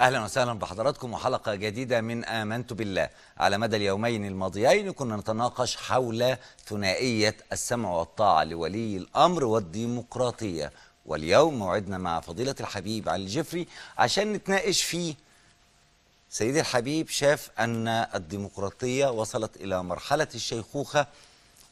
اهلا وسهلا بحضراتكم وحلقه جديده من امنت بالله على مدى اليومين الماضيين كنا نتناقش حول ثنائيه السمع والطاعه لولي الامر والديمقراطيه واليوم موعدنا مع فضيله الحبيب علي الجفري عشان نتناقش فيه سيدي الحبيب شاف ان الديمقراطيه وصلت الى مرحله الشيخوخه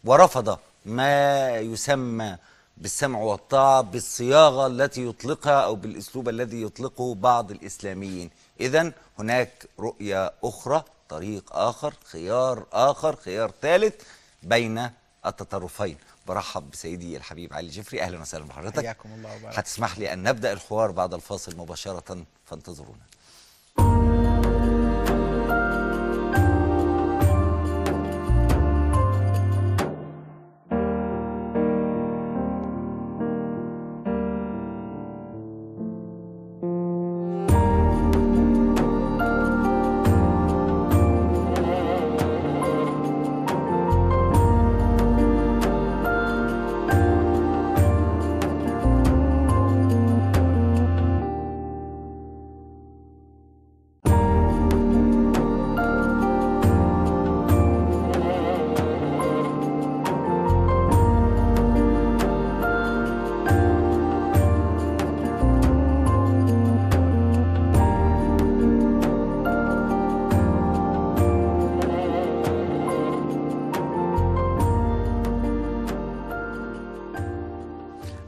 ورفض ما يسمى بالسمع والطاعة بالصياغة التي يطلقها أو بالأسلوب الذي يطلقه بعض الإسلاميين إذا هناك رؤية أخرى طريق آخر خيار آخر خيار ثالث بين التطرفين برحب بسيدي الحبيب علي جفري أهلا وسهلا بحضرتك حياكم الله وبركاته هتسمح لي أن نبدأ الحوار بعد الفاصل مباشرة فانتظرونا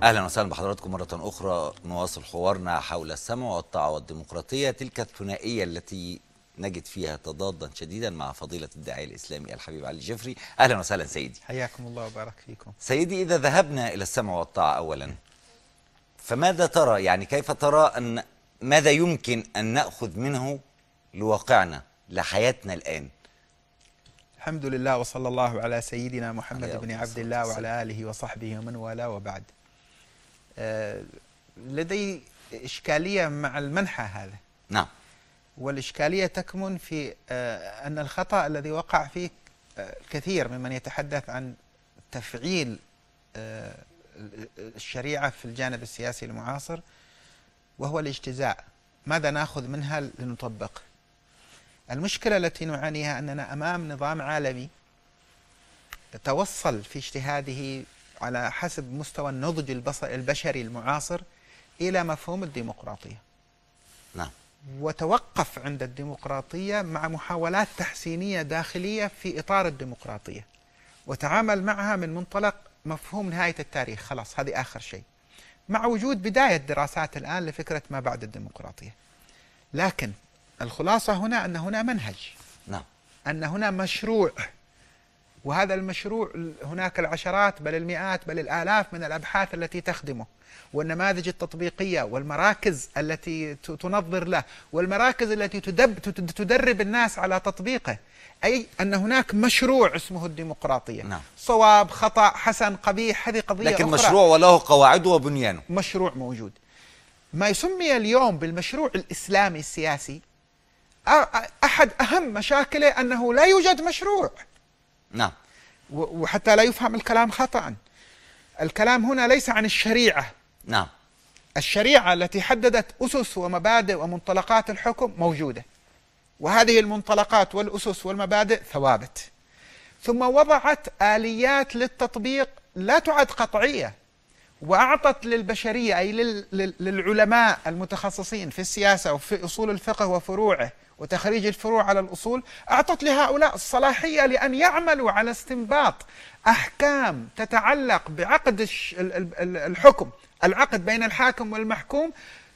اهلا وسهلا بحضراتكم مره اخرى نواصل حوارنا حول السمع والطاعه والديمقراطيه تلك الثنائيه التي نجد فيها تضادا شديدا مع فضيله الداعيه الاسلامي الحبيب علي جفري اهلا وسهلا سيدي حياكم الله وبارك فيكم سيدي اذا ذهبنا الى السمع والطاعه اولا فماذا ترى يعني كيف ترى ان ماذا يمكن ان ناخذ منه لواقعنا لحياتنا الان الحمد لله وصلى الله على سيدنا محمد بن عبد الله وعلى اله وصحبه ومن والاه وبعد آه، لدي إشكالية مع المنحى هذا نعم والإشكالية تكمن في آه، أن الخطأ الذي وقع فيه آه، الكثير ممن يتحدث عن تفعيل الشريعة في الجانب السياسي المعاصر وهو الاجتزاء ماذا ناخذ منها لنطبق المشكلة التي نعانيها أننا أمام نظام عالمي توصل في اجتهاده على حسب مستوى النضج البشري المعاصر إلى مفهوم الديمقراطية نعم وتوقف عند الديمقراطية مع محاولات تحسينية داخلية في إطار الديمقراطية وتعامل معها من منطلق مفهوم نهاية التاريخ خلاص هذه آخر شيء مع وجود بداية دراسات الآن لفكرة ما بعد الديمقراطية لكن الخلاصة هنا أن هنا منهج نعم أن هنا مشروع وهذا المشروع هناك العشرات بل المئات بل الآلاف من الأبحاث التي تخدمه والنماذج التطبيقية والمراكز التي تنظر له والمراكز التي تدرب الناس على تطبيقه أي أن هناك مشروع اسمه الديمقراطية نعم. صواب خطأ حسن قبيح هذه قضية لكن أخرى. مشروع وله قواعده وبنيانه مشروع موجود ما يسمي اليوم بالمشروع الإسلامي السياسي أحد أهم مشاكله أنه لا يوجد مشروع نعم وحتى لا يفهم الكلام خطأ الكلام هنا ليس عن الشريعة نعم الشريعة التي حددت أسس ومبادئ ومنطلقات الحكم موجودة وهذه المنطلقات والأسس والمبادئ ثوابت ثم وضعت آليات للتطبيق لا تعد قطعية وأعطت للبشرية أي للعلماء المتخصصين في السياسة وفي أصول الفقه وفروعه وتخريج الفروع على الأصول أعطت لهؤلاء الصلاحية لأن يعملوا على استنباط أحكام تتعلق بعقد الحكم العقد بين الحاكم والمحكوم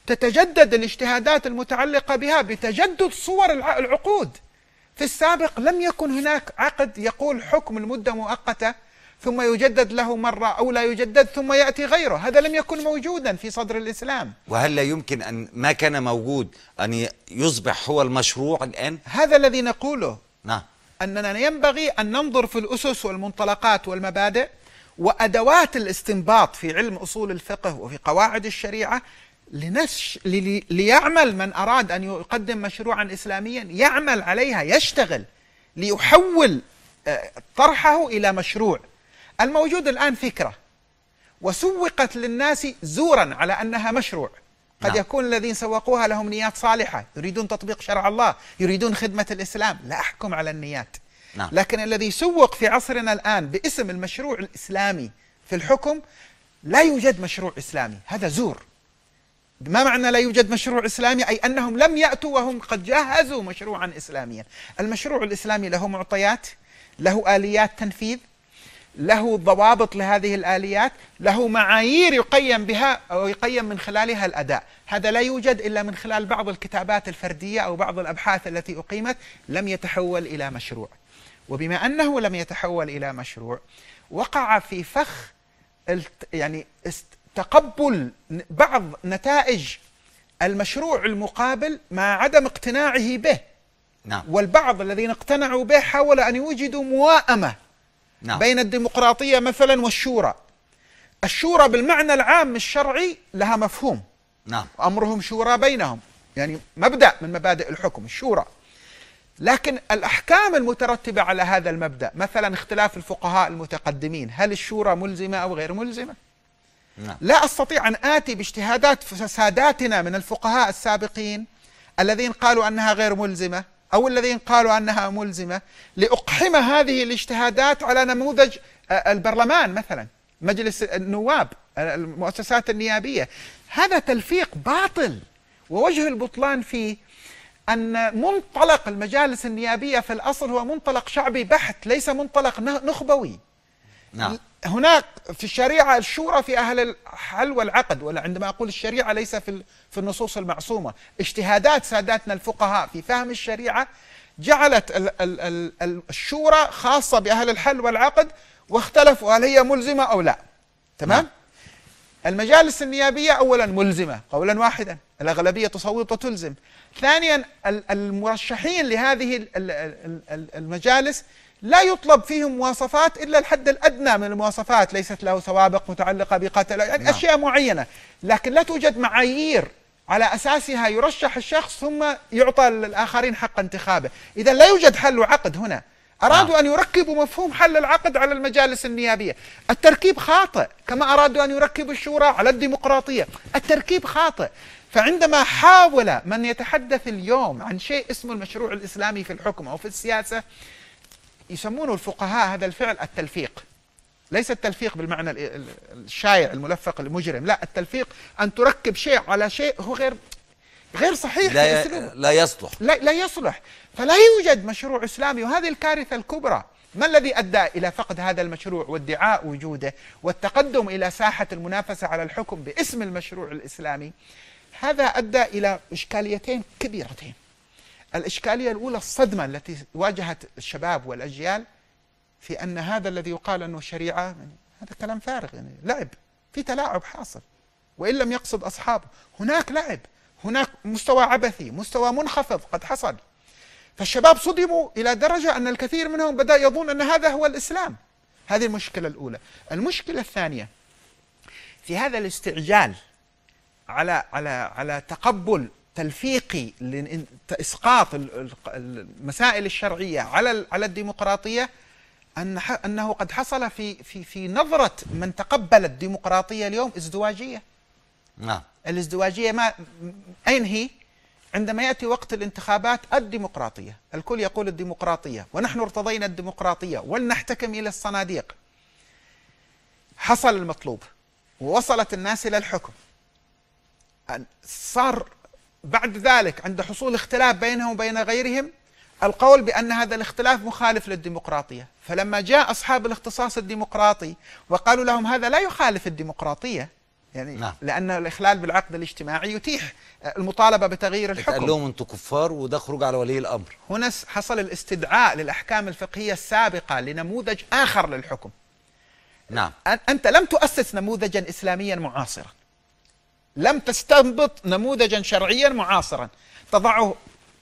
تتجدد الاجتهادات المتعلقة بها بتجدد صور العقود في السابق لم يكن هناك عقد يقول حكم المدة مؤقتة ثم يجدد له مرة أو لا يجدد ثم يأتي غيره هذا لم يكن موجودا في صدر الإسلام وهل لا يمكن أن ما كان موجود أن يصبح هو المشروع الآن؟ هذا الذي نقوله نعم أننا ينبغي أن ننظر في الأسس والمنطلقات والمبادئ وأدوات الاستنباط في علم أصول الفقه وفي قواعد الشريعة لنش... لي... ليعمل من أراد أن يقدم مشروعا إسلاميا يعمل عليها يشتغل ليحول آه، طرحه إلى مشروع الموجود الآن فكرة وسوقت للناس زورا على أنها مشروع قد نعم. يكون الذين سوقوها لهم نيات صالحة يريدون تطبيق شرع الله يريدون خدمة الإسلام لا أحكم على النيات نعم. لكن الذي سوق في عصرنا الآن باسم المشروع الإسلامي في الحكم لا يوجد مشروع إسلامي هذا زور ما معنى لا يوجد مشروع إسلامي أي أنهم لم يأتوا وهم قد جهزوا مشروعا إسلاميا المشروع الإسلامي له معطيات له آليات تنفيذ له ضوابط لهذه الآليات له معايير يقيم بها أو يقيم من خلالها الأداء هذا لا يوجد إلا من خلال بعض الكتابات الفردية أو بعض الأبحاث التي أقيمت لم يتحول إلى مشروع وبما أنه لم يتحول إلى مشروع وقع في فخ يعني تقبل بعض نتائج المشروع المقابل مع عدم اقتناعه به نعم. والبعض الذين اقتنعوا به حاولوا أن يوجدوا موائمة نعم. بين الديمقراطية مثلا والشورى الشورى بالمعنى العام الشرعي لها مفهوم نعم. أمرهم شورى بينهم يعني مبدأ من مبادئ الحكم الشورى لكن الأحكام المترتبة على هذا المبدأ مثلا اختلاف الفقهاء المتقدمين هل الشورى ملزمة أو غير ملزمة نعم. لا أستطيع أن آتي باجتهادات ساداتنا من الفقهاء السابقين الذين قالوا أنها غير ملزمة أو الذين قالوا أنها ملزمة لأقحم هذه الاجتهادات على نموذج آه، البرلمان مثلا مجلس النواب آه، المؤسسات النيابية هذا تلفيق باطل ووجه البطلان فيه أن منطلق المجالس النيابية في الأصل هو منطلق شعبي بحت ليس منطلق نخبوي نعم هناك في الشريعة الشورى في أهل الحل والعقد ولا عندما أقول الشريعة ليس في في النصوص المعصومة اجتهادات ساداتنا الفقهاء في فهم الشريعة جعلت الشورى خاصة بأهل الحل والعقد واختلفوا هل هي ملزمة أو لا تمام؟ نعم. المجالس النيابية أولا ملزمة قولا واحدا الأغلبية تصوت وتلزم ثانيا المرشحين لهذه المجالس لا يطلب فيهم مواصفات إلا الحد الأدنى من المواصفات ليست له سوابق متعلقة بقتل يعني نعم. أشياء معينة لكن لا توجد معايير على أساسها يرشح الشخص ثم يعطى للآخرين حق انتخابه إذا لا يوجد حل وعقد هنا أرادوا نعم. أن يركبوا مفهوم حل العقد على المجالس النيابية التركيب خاطئ كما أرادوا أن يركبوا الشورى على الديمقراطية التركيب خاطئ فعندما حاول من يتحدث اليوم عن شيء اسمه المشروع الإسلامي في الحكم أو في السياسة يسمونه الفقهاء هذا الفعل التلفيق ليس التلفيق بالمعنى الشايع الملفق المجرم لا التلفيق أن تركب شيء على شيء هو غير غير صحيح لا, لا يصلح لا, لا يصلح فلا يوجد مشروع إسلامي وهذه الكارثة الكبرى ما الذي أدى إلى فقد هذا المشروع وادعاء وجوده والتقدم إلى ساحة المنافسة على الحكم باسم المشروع الإسلامي هذا أدى إلى إشكاليتين كبيرتين الإشكالية الأولى الصدمة التي واجهت الشباب والأجيال في أن هذا الذي يقال أنه شريعة يعني هذا كلام فارغ يعني لعب في تلاعب حاصل وإن لم يقصد أصحابه هناك لعب هناك مستوى عبثي مستوى منخفض قد حصل فالشباب صدموا إلى درجة أن الكثير منهم بدأ يظن أن هذا هو الإسلام هذه المشكلة الأولى المشكلة الثانية في هذا الاستعجال على على على تقبل تلفيقي لاسقاط المسائل الشرعيه على على الديمقراطيه ان انه قد حصل في في في نظره من تقبل الديمقراطيه اليوم ازدواجيه. نعم. الازدواجيه ما اين هي؟ عندما ياتي وقت الانتخابات الديمقراطيه، الكل يقول الديمقراطيه ونحن ارتضينا الديمقراطيه ولنحتكم الى الصناديق. حصل المطلوب ووصلت الناس الى الحكم. صار بعد ذلك عند حصول اختلاف بينهم وبين غيرهم القول بأن هذا الاختلاف مخالف للديمقراطية فلما جاء أصحاب الاختصاص الديمقراطي وقالوا لهم هذا لا يخالف الديمقراطية يعني نعم. لأن الإخلال بالعقد الاجتماعي يتيح المطالبة بتغيير الحكم قال لهم أنتم كفار وده خروج على ولي الأمر هنا حصل الاستدعاء للأحكام الفقهية السابقة لنموذج آخر للحكم نعم أنت لم تؤسس نموذجا إسلاميا معاصرا لم تستنبط نموذجا شرعيا معاصرا تضعه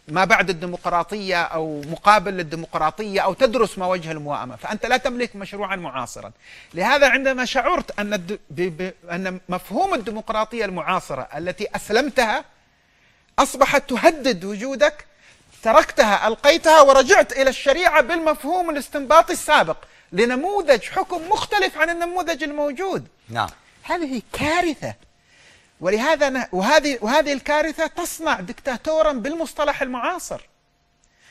ما بعد الديمقراطية أو مقابل للديمقراطية أو تدرس ما وجه الموائمة فأنت لا تملك مشروعا معاصرا لهذا عندما شعرت أن, الد... ب... ب... أن مفهوم الديمقراطية المعاصرة التي أسلمتها أصبحت تهدد وجودك تركتها ألقيتها ورجعت إلى الشريعة بالمفهوم الاستنباطي السابق لنموذج حكم مختلف عن النموذج الموجود نعم هذه كارثة ولهذا وهذه وهذه الكارثه تصنع دكتاتورا بالمصطلح المعاصر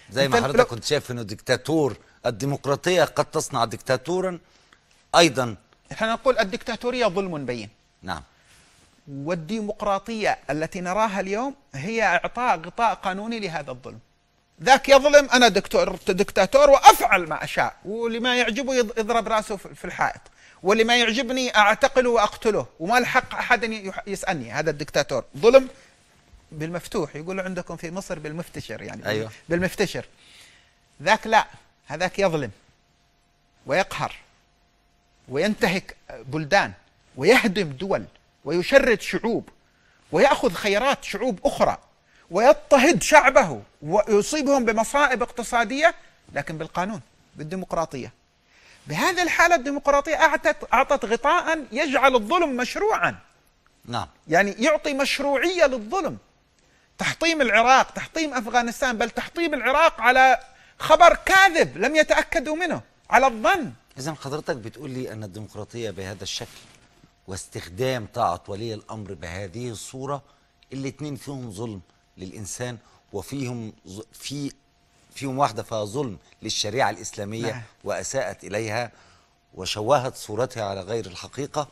زي ما حضرتك كنت شايف انه دكتاتور الديمقراطيه قد تصنع دكتاتورا ايضا احنا نقول الدكتاتوريه ظلم بين نعم والديمقراطيه التي نراها اليوم هي اعطاء غطاء قانوني لهذا الظلم ذاك يظلم انا دكتور دكتاتور وافعل ما اشاء ولما يعجبه يضرب راسه في الحائط واللي ما يعجبني اعتقله واقتله وما الحق احد يسالني هذا الدكتاتور ظلم بالمفتوح يقولوا عندكم في مصر بالمفتشر يعني أيوة. بالمفتشر ذاك لا هذاك يظلم ويقهر وينتهك بلدان ويهدم دول ويشرد شعوب ويأخذ خيرات شعوب أخرى ويضطهد شعبه ويصيبهم بمصائب اقتصادية لكن بالقانون بالديمقراطية بهذه الحالة الديمقراطية أعطت, أعطت غطاء يجعل الظلم مشروعا نعم يعني يعطي مشروعية للظلم تحطيم العراق تحطيم أفغانستان بل تحطيم العراق على خبر كاذب لم يتأكدوا منه على الظن إذا حضرتك بتقول لي أن الديمقراطية بهذا الشكل واستخدام طاعة ولي الأمر بهذه الصورة الاتنين فيهم ظلم للإنسان وفيهم في فيهم واحدة فيها ظلم للشريعة الإسلامية نعم. وأساءت إليها وشوهت صورتها على غير الحقيقة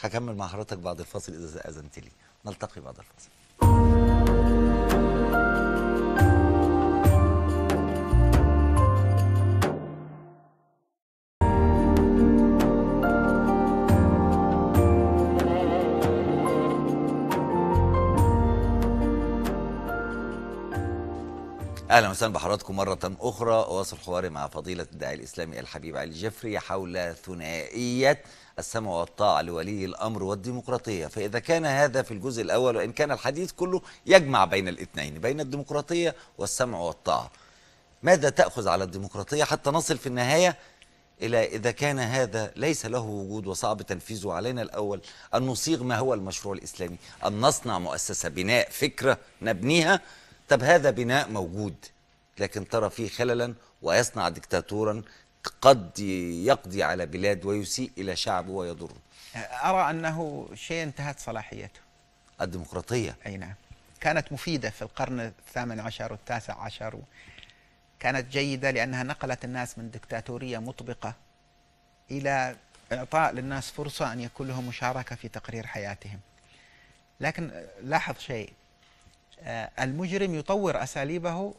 هكمل مع حضرتك بعد الفاصل إذا أذنت لي نلتقي بعد الفاصل اهلا وسهلا بحضراتكم مره اخرى اواصل حواري مع فضيله الداعي الاسلامي الحبيب علي الجفري حول ثنائيه السمع والطاعه لولي الامر والديمقراطيه فاذا كان هذا في الجزء الاول وان كان الحديث كله يجمع بين الاثنين بين الديمقراطيه والسمع والطاعه ماذا تاخذ على الديمقراطيه حتى نصل في النهايه الى اذا كان هذا ليس له وجود وصعب تنفيذه علينا الاول ان نصيغ ما هو المشروع الاسلامي ان نصنع مؤسسه بناء فكره نبنيها طب هذا بناء موجود لكن ترى فيه خللا ويصنع دكتاتورا قد يقضي على بلاد ويسيء إلى شعبه ويضره أرى أنه شيء انتهت صلاحيته الديمقراطية أي نعم كانت مفيدة في القرن الثامن عشر والتاسع عشر كانت جيدة لأنها نقلت الناس من دكتاتورية مطبقة إلى إعطاء للناس فرصة أن يكون لهم مشاركة في تقرير حياتهم لكن لاحظ شيء آه، المجرم يطور أساليبه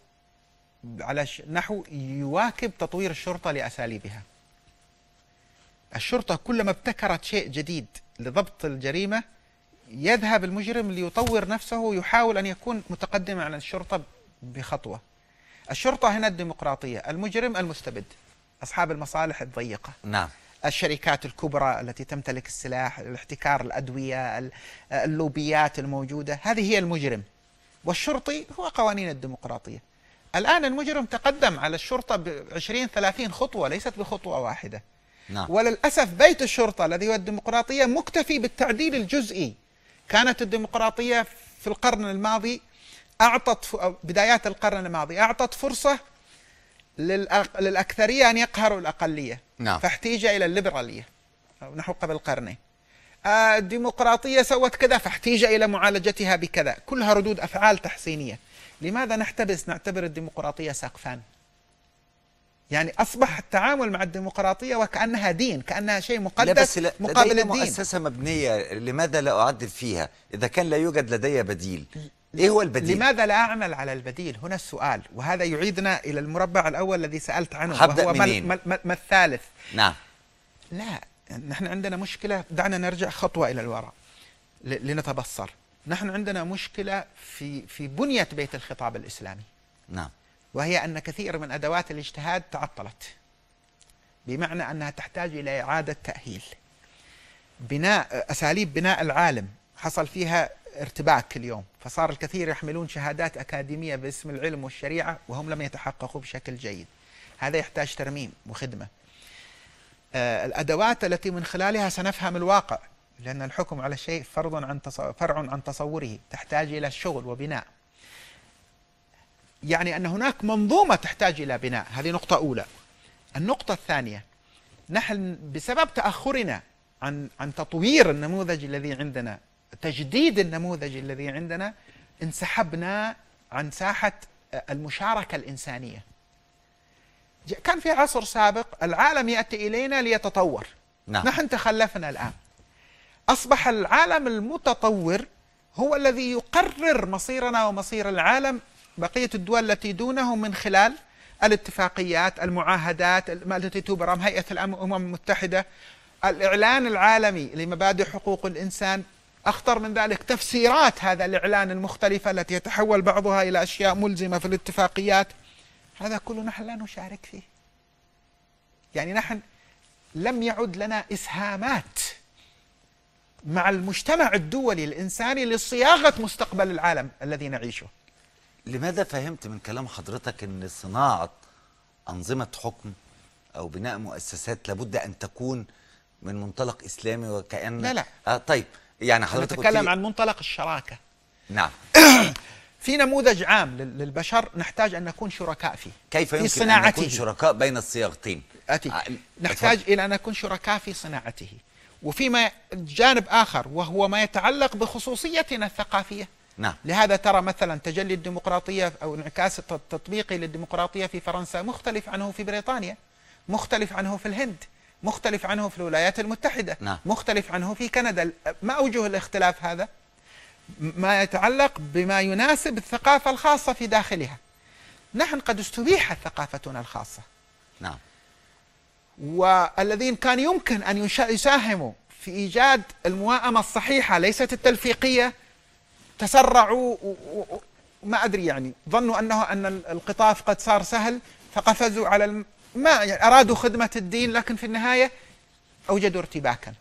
على نحو يواكب تطوير الشرطة لأساليبها الشرطة كلما ابتكرت شيء جديد لضبط الجريمة يذهب المجرم ليطور نفسه ويحاول أن يكون متقدما عن الشرطة بخطوة الشرطة هنا الديمقراطية المجرم المستبد أصحاب المصالح الضيقة نعم الشركات الكبرى التي تمتلك السلاح الاحتكار الأدوية آه، اللوبيات الموجودة هذه هي المجرم والشرطي هو قوانين الديمقراطية الآن المجرم تقدم على الشرطة بعشرين ثلاثين خطوة ليست بخطوة واحدة نعم. وللأسف بيت الشرطة الذي هو الديمقراطية مكتفي بالتعديل الجزئي كانت الديمقراطية في القرن الماضي أعطت بدايات القرن الماضي أعطت فرصة للأكثرية أن يقهروا الأقلية نعم. فاحتيج إلى الليبرالية نحو قبل قرنين الديمقراطية سوت كذا فاحتيج إلى معالجتها بكذا كلها ردود أفعال تحسينية لماذا نحتبس نعتبر الديمقراطية سقفان يعني أصبح التعامل مع الديمقراطية وكأنها دين كأنها شيء مقدس لا بس مقابل لدي الدين مؤسسة مبنية لماذا لا أعدل فيها إذا كان لا يوجد لدي بديل إيه هو البديل؟ لماذا لا أعمل على البديل؟ هنا السؤال وهذا يعيدنا إلى المربع الأول الذي سألت عنه وهو ما الثالث نعم لا يعني نحن عندنا مشكلة دعنا نرجع خطوة إلى الوراء لنتبصر نحن عندنا مشكلة في في بنية بيت الخطاب الإسلامي نعم وهي أن كثير من أدوات الاجتهاد تعطلت بمعنى أنها تحتاج إلى إعادة تأهيل بناء أساليب بناء العالم حصل فيها ارتباك اليوم فصار الكثير يحملون شهادات أكاديمية باسم العلم والشريعة وهم لم يتحققوا بشكل جيد هذا يحتاج ترميم وخدمة آه، الأدوات التي من خلالها سنفهم الواقع لأن الحكم على الشيء فرض عن فرع عن تصوره تحتاج إلى الشغل وبناء يعني أن هناك منظومة تحتاج إلى بناء هذه نقطة أولى النقطة الثانية نحن بسبب تأخرنا عن عن تطوير النموذج الذي عندنا تجديد النموذج الذي عندنا انسحبنا عن ساحة المشاركة الإنسانية كان في عصر سابق العالم يأتي إلينا ليتطور نعم. نحن تخلفنا الآن أصبح العالم المتطور هو الذي يقرر مصيرنا ومصير العالم بقية الدول التي دونه من خلال الاتفاقيات المعاهدات التي تبرم هيئة الأمم المتحدة الإعلان العالمي لمبادئ حقوق الإنسان أخطر من ذلك تفسيرات هذا الإعلان المختلفة التي يتحول بعضها إلى أشياء ملزمة في الاتفاقيات هذا كله نحن لا نشارك فيه يعني نحن لم يعد لنا إسهامات مع المجتمع الدولي الإنساني لصياغة مستقبل العالم الذي نعيشه لماذا فهمت من كلام حضرتك أن صناعة أنظمة حكم أو بناء مؤسسات لابد أن تكون من منطلق إسلامي وكأن لا لا آه طيب يعني حضرتك نتكلم عن منطلق الشراكة نعم في نموذج عام للبشر نحتاج أن نكون شركاء فيه كيف يمكن صناعته. أن نكون شركاء بين الصياغتين أتي. آه، نحتاج أتفضل. إلى أن نكون شركاء في صناعته وفيما جانب آخر وهو ما يتعلق بخصوصيتنا الثقافية نعم. لهذا ترى مثلا تجلي الديمقراطية أو انعكاس التطبيقي للديمقراطية في فرنسا مختلف عنه في بريطانيا مختلف عنه في الهند مختلف عنه في الولايات المتحدة نعم. مختلف عنه في كندا ما أوجه الاختلاف هذا؟ ما يتعلق بما يناسب الثقافة الخاصة في داخلها نحن قد استبيحت ثقافتنا الخاصة نعم والذين كان يمكن أن يساهموا في إيجاد المواءمة الصحيحة ليست التلفيقية تسرعوا وما أدري يعني ظنوا أنه أن القطاف قد صار سهل فقفزوا على الم... ما يعني أرادوا خدمة الدين لكن في النهاية أوجدوا ارتباكا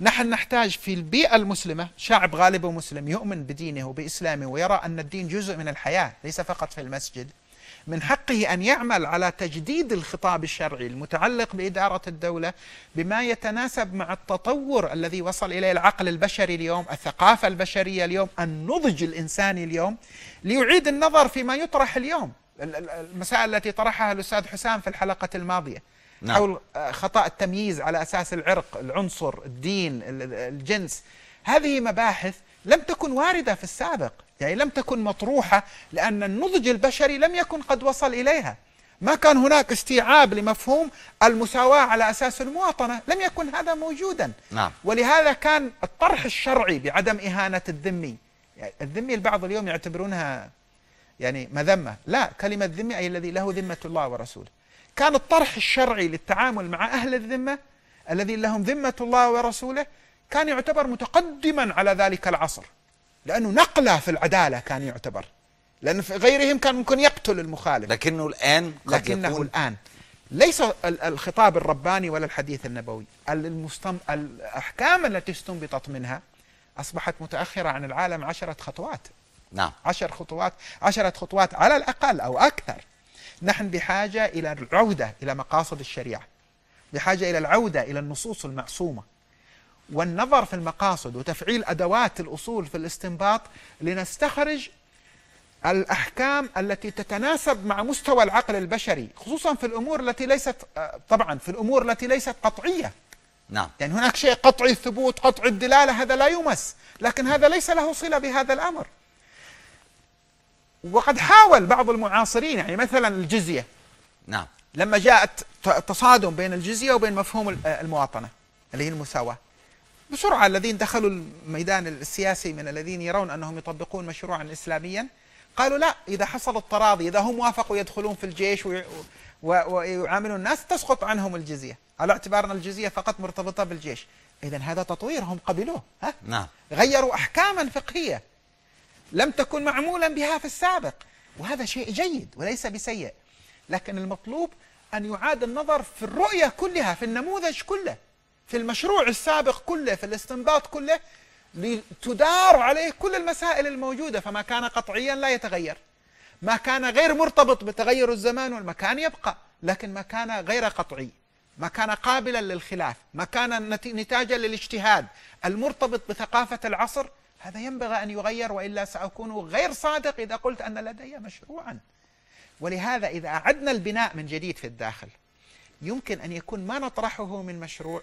نحن نحتاج في البيئة المسلمة شعب غالبه مسلم يؤمن بدينه وبإسلامه ويرى أن الدين جزء من الحياة ليس فقط في المسجد من حقه أن يعمل على تجديد الخطاب الشرعي المتعلق بإدارة الدولة بما يتناسب مع التطور الذي وصل إليه العقل البشري اليوم الثقافة البشرية اليوم النضج الإنساني اليوم ليعيد النظر فيما يطرح اليوم المسائل التي طرحها الأستاذ حسام في الحلقة الماضية نعم. حول آه، خطأ التمييز على أساس العرق العنصر الدين الجنس هذه مباحث لم تكن واردة في السابق يعني لم تكن مطروحة لأن النضج البشري لم يكن قد وصل إليها ما كان هناك استيعاب لمفهوم المساواة على أساس المواطنة لم يكن هذا موجودا نعم. ولهذا كان الطرح الشرعي بعدم إهانة الذمي يعني الذمي البعض اليوم يعتبرونها يعني مذمة لا كلمة ذمي أي الذي له ذمة الله ورسوله كان الطرح الشرعي للتعامل مع أهل الذمة الذين لهم ذمة الله ورسوله كان يعتبر متقدما على ذلك العصر لأنه نقلة في العدالة كان يعتبر لأن في غيرهم كان ممكن يقتل المخالف لكنه الآن قد لكنه يكون الآن ليس الخطاب الرباني ولا الحديث النبوي المستم... الأحكام التي استنبطت منها أصبحت متأخرة عن العالم عشرة خطوات نعم عشر خطوات عشرة خطوات على الأقل أو أكثر نحن بحاجة إلى العودة إلى مقاصد الشريعة بحاجة إلى العودة إلى النصوص المعصومة والنظر في المقاصد وتفعيل أدوات الأصول في الاستنباط لنستخرج الأحكام التي تتناسب مع مستوى العقل البشري خصوصا في الأمور التي ليست آه، طبعا في الأمور التي ليست قطعية نعم يعني هناك شيء قطعي الثبوت قطعي الدلالة هذا لا يمس لكن هذا ليس له صلة بهذا الأمر وقد حاول بعض المعاصرين يعني مثلا الجزية نعم لما جاءت تصادم بين الجزية وبين مفهوم آه، المواطنة اللي هي المساواة بسرعة الذين دخلوا الميدان السياسي من الذين يرون أنهم يطبقون مشروعا إسلاميا قالوا لا إذا حصل التراضي إذا هم وافقوا يدخلون في الجيش ويعاملون الناس تسقط عنهم الجزية على اعتبار أن الجزية فقط مرتبطة بالجيش إذا هذا تطوير هم قبلوه ها؟ نعم غيروا أحكاما فقهية لم تكن معمولا بها في السابق وهذا شيء جيد وليس بسيء لكن المطلوب أن يعاد النظر في الرؤية كلها في النموذج كله في المشروع السابق كله في الاستنباط كله لتدار عليه كل المسائل الموجودة فما كان قطعيا لا يتغير ما كان غير مرتبط بتغير الزمان والمكان يبقى لكن ما كان غير قطعي ما كان قابلا للخلاف ما كان نتاجا للاجتهاد المرتبط بثقافة العصر هذا ينبغي أن يغير وإلا سأكون غير صادق إذا قلت أن لدي مشروعا ولهذا إذا أعدنا البناء من جديد في الداخل يمكن أن يكون ما نطرحه من مشروع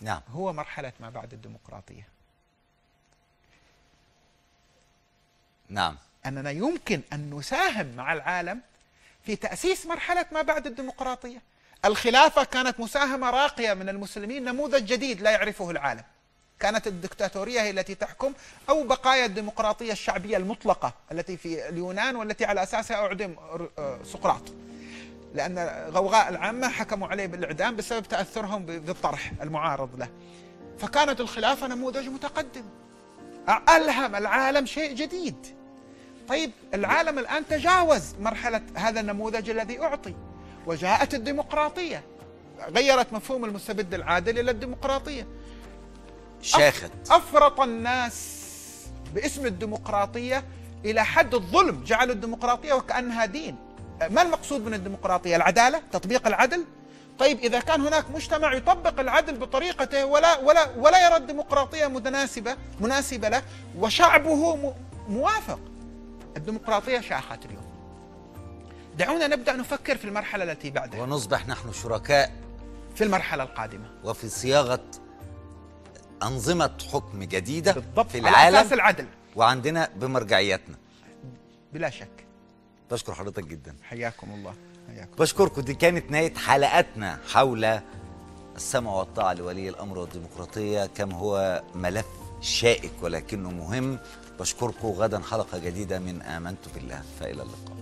نعم هو مرحلة ما بعد الديمقراطية نعم أننا يمكن أن نساهم مع العالم في تأسيس مرحلة ما بعد الديمقراطية الخلافة كانت مساهمة راقية من المسلمين نموذج جديد لا يعرفه العالم كانت الدكتاتورية هي التي تحكم أو بقايا الديمقراطية الشعبية المطلقة التي في اليونان والتي على أساسها أعدم آه، سقراط لأن غوغاء العامة حكموا عليه بالإعدام بسبب تأثرهم بالطرح المعارض له فكانت الخلافة نموذج متقدم ألهم العالم شيء جديد طيب العالم الآن تجاوز مرحلة هذا النموذج الذي أعطي وجاءت الديمقراطية غيرت مفهوم المستبد العادل إلى الديمقراطية شاخت أفرط الناس باسم الديمقراطية إلى حد الظلم جعلوا الديمقراطية وكأنها دين ما المقصود من الديمقراطية العدالة تطبيق العدل طيب إذا كان هناك مجتمع يطبق العدل بطريقته ولا ولا ولا يرى الديمقراطية متناسبة مناسبة له وشعبه موافق الديمقراطية شاحت اليوم دعونا نبدأ نفكر في المرحلة التي بعدها ونصبح نحن شركاء في المرحلة القادمة وفي صياغة أنظمة حكم جديدة بالضبط في العالم أساس العدل وعندنا بمرجعياتنا بلا شك بشكر حضرتك جدا حياكم الله حياكم بشكركم دي كانت نهاية حلقاتنا حول السمع والطاعة لولي الأمر والديمقراطية كم هو ملف شائك ولكنه مهم بشكركم غدا حلقة جديدة من آمنت بالله فإلى اللقاء